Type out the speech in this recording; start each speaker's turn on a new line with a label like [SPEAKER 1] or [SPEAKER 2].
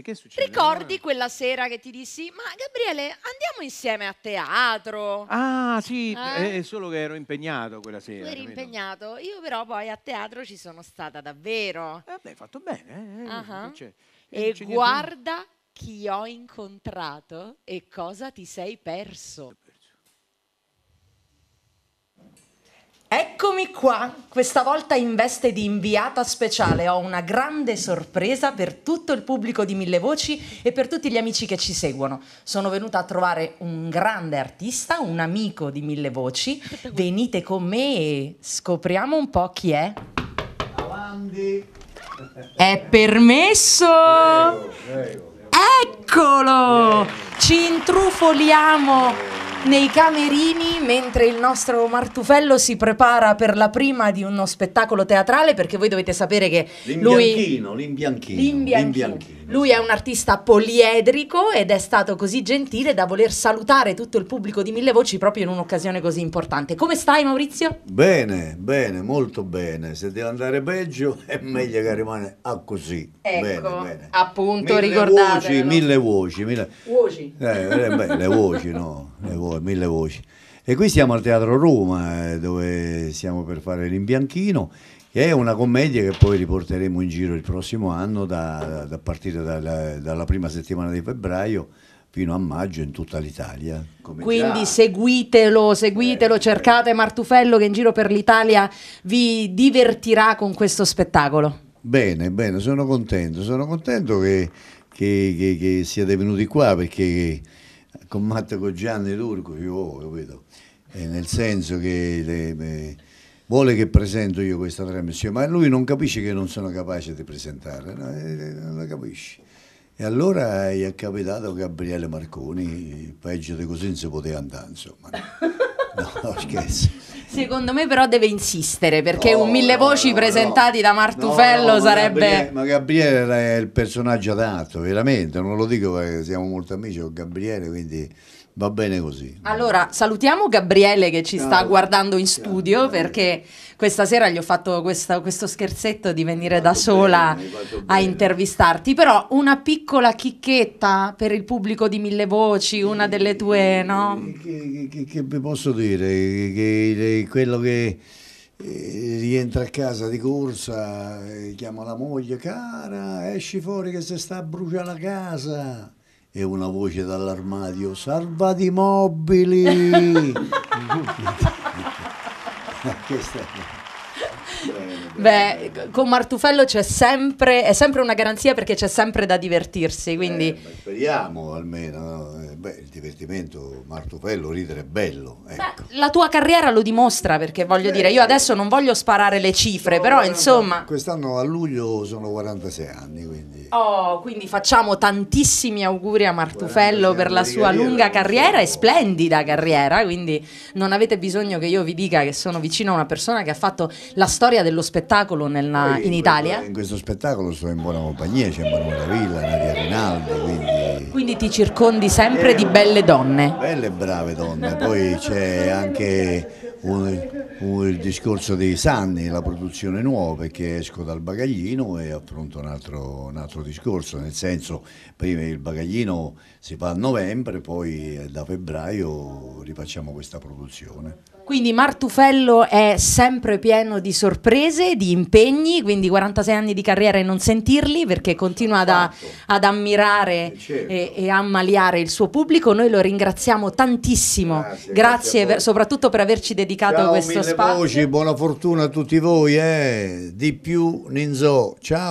[SPEAKER 1] Che succede?
[SPEAKER 2] Ricordi ah. quella sera che ti dissi, ma Gabriele, andiamo insieme a teatro?
[SPEAKER 1] Ah sì, eh? eh? è solo che ero impegnato quella sera. Tu eri capito?
[SPEAKER 2] impegnato, io però poi a teatro ci sono stata davvero. Eh, beh, fatto bene. eh, eh, Ah c'è? E c'è niente- guarda chi ho incontrato e cosa ti sei perso. Eccomi qua, questa volta in veste di inviata speciale ho una grande sorpresa per tutto il pubblico di Mille Voci e per tutti gli amici che ci seguono. Sono venuta a trovare un grande artista, un amico di Mille Voci. Venite con me e scopriamo un po' chi è.
[SPEAKER 1] Avanti.
[SPEAKER 2] È permesso! Prego, prego. Eccolo! Ci intrufoliamo! nei camerini mentre il nostro Martufello si prepara per la prima di uno spettacolo teatrale perché voi dovete sapere che l'imbianchino,
[SPEAKER 1] lui... l'imbianchino, l'imbianchino. l'imbianchino
[SPEAKER 2] lui è un artista poliedrico ed è stato così gentile da voler salutare tutto il pubblico di Mille Voci proprio in un'occasione così importante. Come stai Maurizio?
[SPEAKER 1] Bene, bene, molto bene. Se deve andare peggio è meglio che rimane a così. Ecco, bene,
[SPEAKER 2] bene. appunto, mille Voci, mille
[SPEAKER 1] voci, mille
[SPEAKER 2] voci. Eh, eh, beh, le voci, no,
[SPEAKER 1] le vo- mille voci. E qui siamo al Teatro Roma, eh, dove siamo per fare l'imbianchino è una commedia che poi riporteremo in giro il prossimo anno, da, da partire dalla, dalla prima settimana di febbraio fino a maggio in tutta l'Italia.
[SPEAKER 2] Quindi già... seguitelo, seguitelo, eh, cercate eh. Martufello che in giro per l'Italia vi divertirà con questo spettacolo.
[SPEAKER 1] Bene, bene, sono contento, sono contento che, che, che, che siate venuti qua perché con Matteo Gianni Turco, io, io vedo, eh, nel senso che... Le, eh, vuole che presento io questa trasmissione, ma lui non capisce che non sono capace di presentarla, no? Eh, eh, non la capisci. E allora gli è capitato Gabriele Marconi, peggio di così non si poteva andare, insomma. No, scherzo.
[SPEAKER 2] Secondo me però deve insistere perché no, un mille voci no, presentati da Martufello ma sarebbe... Gabriele,
[SPEAKER 1] ma Gabriele è il personaggio adatto, veramente, non lo dico perché siamo molto amici con Gabriele, quindi Va bene così.
[SPEAKER 2] Allora, salutiamo Gabriele che ci ciao, sta guardando in studio ciao, perché questa sera gli ho fatto questo, questo scherzetto di venire da sola bene, a intervistarti, però una piccola chicchetta per il pubblico di Mille Voci, una delle tue, no?
[SPEAKER 1] Che, che, che, che posso dire? Che, quello che eh, rientra a casa di corsa, eh, chiama la moglie, cara, esci fuori che se sta a bruciare la casa e una voce dall'armadio, salva salvati mobili!
[SPEAKER 2] Beh, con Martufello c'è sempre, è sempre una garanzia perché c'è sempre da divertirsi, eh, quindi... Eh,
[SPEAKER 1] speriamo almeno, eh, Beh, il divertimento, Martufello, ridere è bello. Ecco.
[SPEAKER 2] Beh, la tua carriera lo dimostra perché voglio eh, dire, io adesso non voglio sparare le cifre, però 40, insomma...
[SPEAKER 1] Quest'anno a luglio sono 46 anni, quindi...
[SPEAKER 2] Oh, quindi facciamo tantissimi auguri a Martufello per la sua carriera, lunga carriera e splendida carriera, quindi non avete bisogno che io vi dica che sono vicino a una persona che ha fatto la storia storia dello spettacolo nella, in, in Italia?
[SPEAKER 1] in questo spettacolo sto in buona compagnia, c'è Manuela Villa, Nadia Rinaldi, quindi...
[SPEAKER 2] Quindi ti circondi sempre eh, di belle donne?
[SPEAKER 1] Belle e brave donne, poi c'è anche un, un, il discorso dei Sanni, la produzione nuova, perché esco dal bagaglino e affronto un altro, un altro discorso, nel senso prima il bagaglino si fa a novembre, poi da febbraio rifacciamo questa produzione.
[SPEAKER 2] Quindi Martufello è sempre pieno di sorprese, di impegni, quindi 46 anni di carriera e non sentirli perché continua ad, esatto. ad ammirare eh, certo. e, e, ammaliare il suo pubblico. Noi lo ringraziamo tantissimo, grazie, grazie, grazie per, soprattutto per averci dedicato ciao, questo spazio.
[SPEAKER 1] Voci, buona fortuna a tutti voi, eh. di più Ninzo, ciao.